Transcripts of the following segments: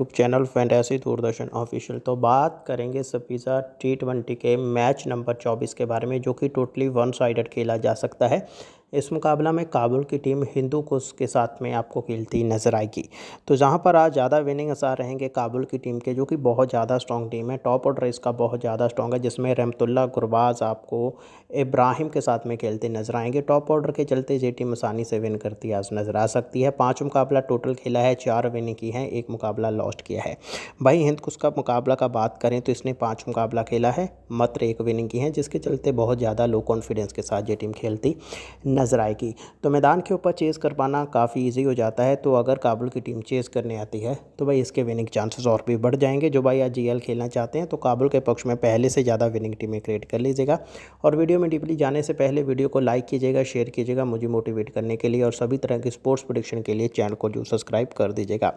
YouTube channel fantasy Doordarshan official तो बात करेंगे सपीज़ा टी ट्वेंटी के मैच नंबर 24 के बारे में जो कि टोटली वन साइडेड खेला जा सकता है इस मुकाबला में काबुल की टीम हिंदू कुश के साथ में आपको खेलती नज़र आएगी तो जहाँ पर आज ज़्यादा विनिंग आसार रहेंगे काबुल की टीम के जो कि बहुत ज़्यादा स्ट्रॉन्ग टीम है टॉप ऑर्डर इसका बहुत ज़्यादा स्ट्रॉन्ग है जिसमें रहमतुल्ला गुरबाज आपको इब्राहिम के साथ में खेलते नज़र आएंगे टॉप ऑर्डर के चलते ये टीम आसानी से विन करती आज नज़र आ सकती है पाँच मुकाबला टोटल खेला है चार विनिंग की है एक मुकाबला लॉस्ट किया है भाई हिंद कुश का मुकाबला का बात करें तो इसने पाँच मुकाबला खेला है मात्र एक विनिंग की है जिसके चलते बहुत ज़्यादा लो कॉन्फिडेंस के साथ ये टीम खेलती नजर नज़र आएगी तो मैदान के ऊपर चेज़ कर पाना काफ़ी ईजी हो जाता है तो अगर काबुल की टीम चेज़ करने आती है तो भाई इसके विनिंग चांसेस और भी बढ़ जाएंगे जो भाई आज जी खेलना चाहते हैं तो काबुल के पक्ष में पहले से ज़्यादा विनिंग टीमें क्रिएट कर लीजिएगा और वीडियो में डीपली जाने से पहले वीडियो को लाइक कीजिएगा शेयर कीजिएगा मुझे मोटिवेट करने के लिए और सभी तरह के स्पोर्ट्स प्रोडिक्शन के लिए चैनल को जो सब्सक्राइब कर दीजिएगा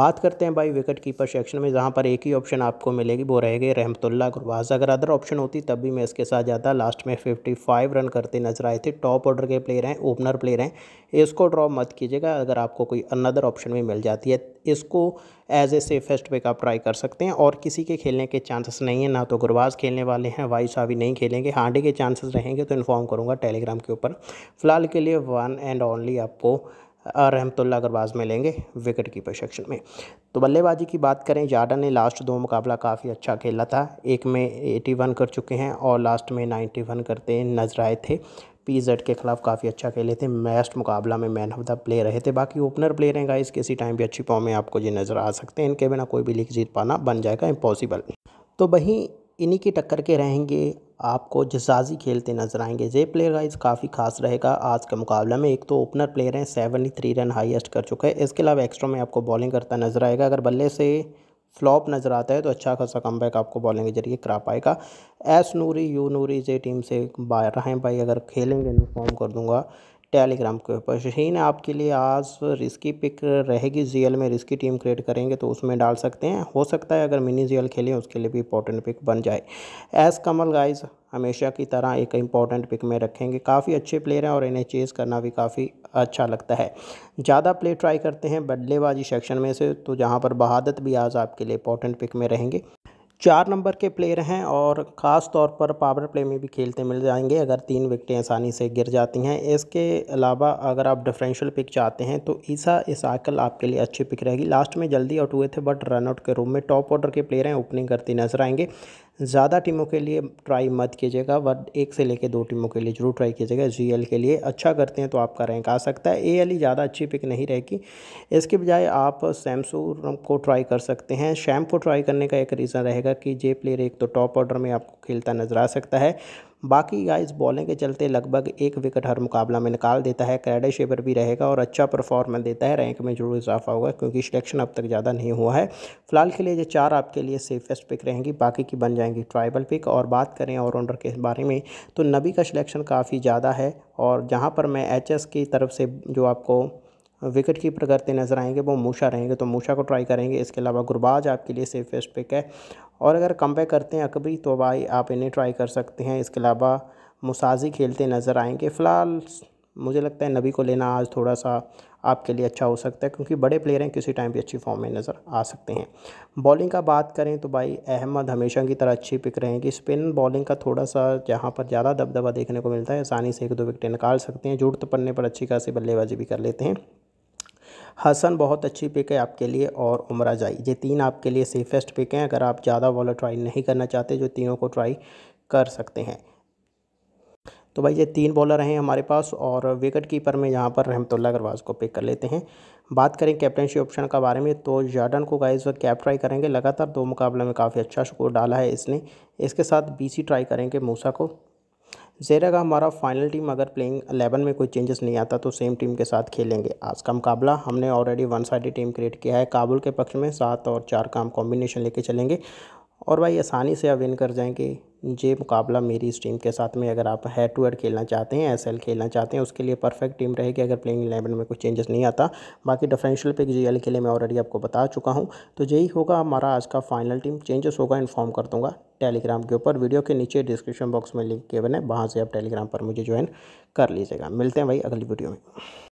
बात करते हैं भाई विकेट कीपर सेक्शन में जहाँ पर एक ही ऑप्शन आपको मिलेगी वो रहेगी रहमतुल्ला गुरबाज अगर अदर ऑप्शन होती तब भी मैं इसके साथ जाता लास्ट में फिफ्टी रन करते नजर आए थे टॉप ऑर्डर के के प्लेयर हैं ओपनर प्लेयर हैं इसको ड्रॉ मत कीजिएगा अगर आपको कोई अनदर ऑप्शन में मिल जाती है इसको एज ए सेफेस्ट पिक आप ट्राई कर सकते हैं और किसी के खेलने के चांसेस नहीं है ना तो गुरबाज खेलने वाले हैं वाई सावी नहीं खेलेंगे हांडे के चांसेस रहेंगे तो इन्फॉर्म करूँगा टेलीग्राम के ऊपर फिलहाल के लिए वन एंड ओनली आपको रहमतुल्ला अगरबाज में लेंगे विकेट कीपर सेक्शन में तो बल्लेबाजी की बात करें जाडा ने लास्ट दो मुकाबला काफ़ी अच्छा खेला था एक में 81 कर चुके हैं और लास्ट में 91 करते नजर आए थे जेड के खिलाफ काफ़ी अच्छा खेले थे मैस्ट मुकाबला में मैन ऑफ द प्ले रहे थे बाकी ओपनर प्लेयर हैं गाइस किसी टाइम भी अच्छी फॉर्म में आपको ये नज़र आ सकते हैं इनके बिना कोई भी लीग जीत पाना बन जाएगा इम्पॉसिबल तो वहीं इन्हीं की टक्कर के रहेंगे आपको जजाजी खेलते नजर आएंगे जे प्लेयर गाइज काफ़ी खास रहेगा आज के मुकाबला में एक तो ओपनर प्लेयर हैं सेवन थ्री रन हाइस्ट कर चुका है इसके अलावा एक्स्ट्रा में आपको बॉलिंग करता नजर आएगा अगर बल्ले से फ्लॉप नज़र आता है तो अच्छा खासा कम आपको बॉलिंग के जरिए करा पाएगा एस नूरी यू नूरी जे टीम से बाहर रहें भाई अगर खेलेंगे इन्हें फॉर्म कर दूंगा टेलीग्राम के ऊपर शहीन आपके लिए आज रिस्की पिक रहेगी जीएल में रिस्की टीम क्रिएट करेंगे तो उसमें डाल सकते हैं हो सकता है अगर मिनी जीएल खेलें उसके लिए भी इंपॉर्टेंट पिक बन जाए एस कमल गाइज हमेशा की तरह एक इंपॉर्टेंट पिक में रखेंगे काफ़ी अच्छे प्लेयर हैं और इन्हें चेज़ करना भी काफ़ी अच्छा लगता है ज़्यादा प्ले ट्राई करते हैं बदलेबाजी सेक्शन में से तो जहाँ पर बहादत भी आज आपके लिए इंपॉर्टेंट पिक में रहेंगे चार नंबर के प्लेयर हैं और ख़ास तौर पर पावर प्ले में भी खेलते मिल जाएंगे अगर तीन विकटें आसानी से गिर जाती हैं इसके अलावा अगर आप डिफरेंशियल पिक चाहते हैं तो ईसा इसाकल आपके लिए अच्छी पिक रहेगी लास्ट में जल्दी आउट हुए थे बट रनआउट के रूम में टॉप ऑर्डर के प्लेयर हैं ओपनिंग करते नजर आएंगे ज़्यादा टीमों के लिए ट्राई मत कीजिएगा बट एक से लेकर दो टीमों के लिए जरूर ट्राई कीजिएगा जी के लिए अच्छा करते हैं तो आपका रैंक आ सकता है ए एल ही ज़्यादा अच्छी पिक नहीं रहेगी इसके बजाय आप सैमसूंग को ट्राई कर सकते हैं शैम को ट्राई करने का एक रीज़न रहेगा कि जे प्लेयर एक तो टॉप ऑर्डर में आपको खेलता नजर आ सकता है बाकी गाइस बॉलिंग के चलते लगभग एक विकेट हर मुकाबला में निकाल देता है क्रेडिट शेवर भी रहेगा और अच्छा परफॉर्मेंस देता है रैंक में जरूर इजाफा होगा क्योंकि सिलेक्शन अब तक ज़्यादा नहीं हुआ है फिलहाल के लिए ये चार आपके लिए सेफेस्ट पिक रहेंगी बाकी की बन जाएंगी ट्राइबल पिक और बात करें ऑलराउंडर के बारे में तो नबी का सिलेक्शन काफ़ी ज़्यादा है और जहाँ पर मैं एच की तरफ से जो आपको विकेट कीपर करते नजर आएंगे वो मूशा रहेंगे तो मूशा को ट्राई करेंगे इसके अलावा गुरबाज आपके लिए सेफेस्ट पिक है और अगर कंपेयर करते हैं अकबरी तो भाई आप इन्हें ट्राई कर सकते हैं इसके अलावा मुसाजी खेलते नज़र आएंगे फ़िलहाल मुझे लगता है नबी को लेना आज थोड़ा सा आपके लिए अच्छा हो सकता है क्योंकि बड़े प्लेयर हैं किसी टाइम भी अच्छी फॉर्म में नज़र आ सकते हैं बॉलिंग का बात करें तो भाई अहमद हमेशा की तरह अच्छी पिक रहेंगी स्पिन बॉलिंग का थोड़ा सा जहाँ पर ज़्यादा दबदबा देखने को मिलता है आसानी से एक दो विकटें निकाल सकते हैं जरूरत तो पन्ने पर अच्छी खासी बल्लेबाजी भी कर लेते हैं हसन बहुत अच्छी पिक है आपके लिए और उमरा जाई ये तीन आपके लिए सेफेस्ट पिक हैं अगर आप ज़्यादा वॉलर ट्राई नहीं करना चाहते जो तीनों को ट्राई कर सकते हैं तो भाई ये तीन बॉलर हैं हमारे पास और विकेट कीपर में यहाँ पर रहमतुल्ला अगरवाज़ को पिक कर लेते हैं बात करें कैप्टनशिप ऑप्शन के बारे में तो जार्डन को गाइस कैप ट्राई करेंगे लगातार दो मुकाबले में काफ़ी अच्छा स्कोर डाला है इसने इसके साथ बीसी ट्राई करेंगे मूसा को जेरा का हमारा फाइनल टीम अगर प्लेइंग अलेवन में कोई चेंजेस नहीं आता तो सेम टीम के साथ खेलेंगे आज का मुकाबला हमने already one side team create किया है काबुल के पक्ष में सात और चार का हम कॉम्बिनेशन लेके चलेंगे और भाई आसानी से आप विन कर जाएंगे ये मुकाबला मेरी इस टीम के साथ में अगर आप हेड टू हेड खेलना चाहते हैं एसएल खेलना चाहते हैं उसके लिए परफेक्ट टीम रहेगी अगर प्लेइंग इलेवन में कुछ चेंजेस नहीं आता बाकी डिफरेंशियल जी एल के लिए मैं ऑलरेडी आपको बता चुका हूं तो यही होगा हमारा आज का फाइनल टीम चेंजेस होगा इन्फॉर्म कर दूँगा टेलीग्राम के ऊपर वीडियो के नीचे डिस्क्रिप्शन बॉक्स में लिंक केवन है वहाँ से आप टेलीग्राम पर मुझे ज्वाइन कर लीजिएगा मिलते हैं भाई अगली वीडियो में